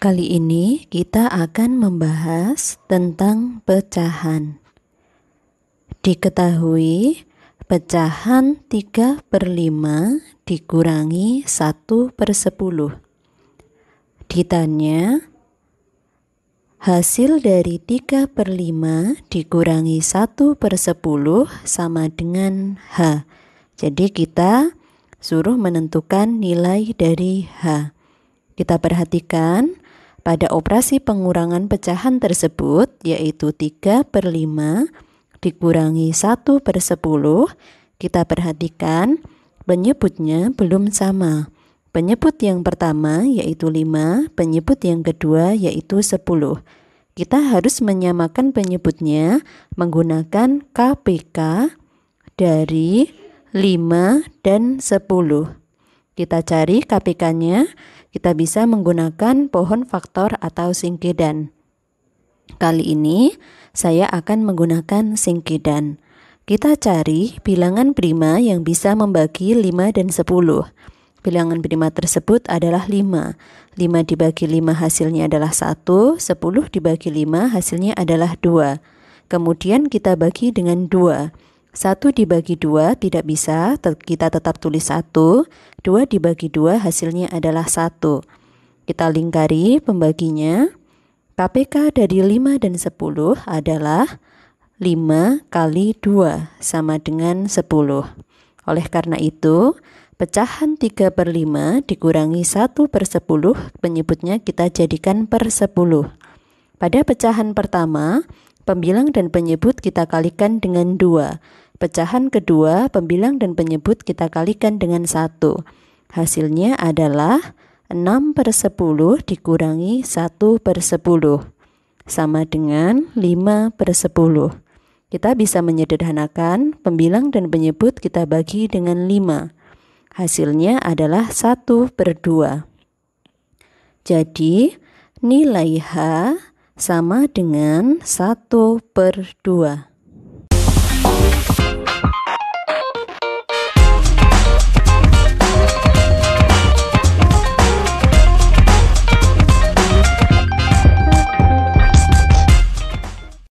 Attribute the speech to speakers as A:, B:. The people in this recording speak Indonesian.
A: Kali ini kita akan membahas tentang pecahan. Diketahui pecahan 3 per 5 dikurangi 1 per 10. Ditanya, hasil dari 3 per 5 dikurangi 1 per 10 sama dengan H. Jadi kita suruh menentukan nilai dari H. Kita perhatikan pada operasi pengurangan pecahan tersebut, yaitu 3 per 5 dikurangi 1 per 10, kita perhatikan penyebutnya belum sama. Penyebut yang pertama yaitu 5, penyebut yang kedua yaitu 10. Kita harus menyamakan penyebutnya menggunakan KPK dari 5 dan 10 kita cari KPK-nya, kita bisa menggunakan pohon faktor atau singkidan. Kali ini saya akan menggunakan singkidan. Kita cari bilangan prima yang bisa membagi 5 dan 10. Bilangan prima tersebut adalah 5. 5 dibagi 5 hasilnya adalah 1, 10 dibagi 5 hasilnya adalah 2. Kemudian kita bagi dengan 2. 1 dibagi 2 tidak bisa, kita tetap tulis 1. 2 dibagi 2 hasilnya adalah 1. Kita lingkari pembaginya. KPK dari 5 dan 10 adalah 5 kali 2 sama dengan 10. Oleh karena itu, pecahan 3 per 5 dikurangi 1 per 10, penyebutnya kita jadikan per 10. Pada pecahan pertama, Pembilang dan penyebut kita kalikan dengan 2. Pecahan kedua, pembilang dan penyebut kita kalikan dengan 1. Hasilnya adalah 6 per 10 dikurangi 1 per 10 sama dengan 5 per 10. Kita bisa menyederhanakan pembilang dan penyebut kita bagi dengan 5. Hasilnya adalah 1 per 2. Jadi nilai H sama dengan 1 per 2.